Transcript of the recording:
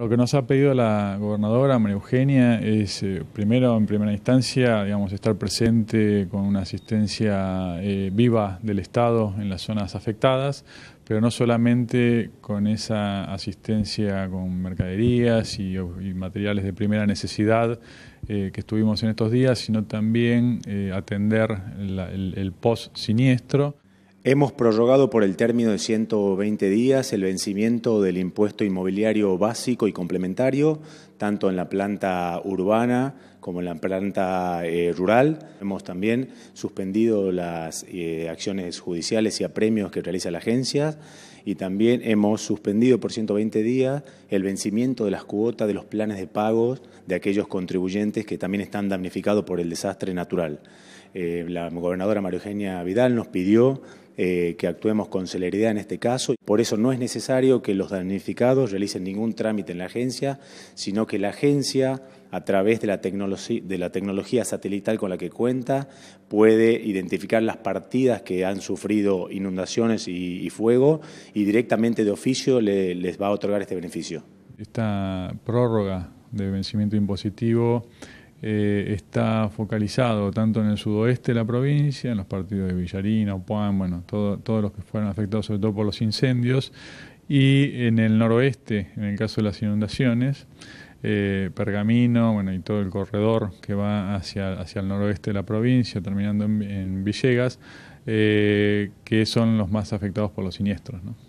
Lo que nos ha pedido la gobernadora María Eugenia es, eh, primero, en primera instancia, digamos, estar presente con una asistencia eh, viva del Estado en las zonas afectadas, pero no solamente con esa asistencia con mercaderías y, materiales de primera necesidad eh, que estuvimos en estos días, sino también atender el post-siniestro. Hemos prorrogado por el término de 120 días el vencimiento del impuesto inmobiliario básico y complementario, tanto en la planta urbana como en la planta eh, rural. Hemos también suspendido las eh, acciones judiciales y apremios que realiza la agencia y también hemos suspendido por 120 días el vencimiento de las cuotas de los planes de pagos de aquellos contribuyentes que también están damnificados por el desastre natural. Eh, la gobernadora María Eugenia Vidal nos pidió eh, que actuemos con celeridad en este caso. Por eso no es necesario que los damnificados realicen ningún trámite en la agencia, sino que la agencia, a través de la, de la tecnología satelital con la que cuenta, puede identificar las partidas que han sufrido inundaciones y, fuego y directamente de oficio les va a otorgar este beneficio. Esta prórroga de vencimiento impositivo eh, está focalizado tanto en el sudoeste de la provincia, en los partidos de Villarino, Puan, bueno, todos los que fueron afectados sobre todo por los incendios, y en el noroeste, en el caso de las inundaciones, eh, Pergamino, bueno, y todo el corredor que va hacia, hacia el noroeste de la provincia, terminando en, Villegas, eh, que son los más afectados por los siniestros, ¿no?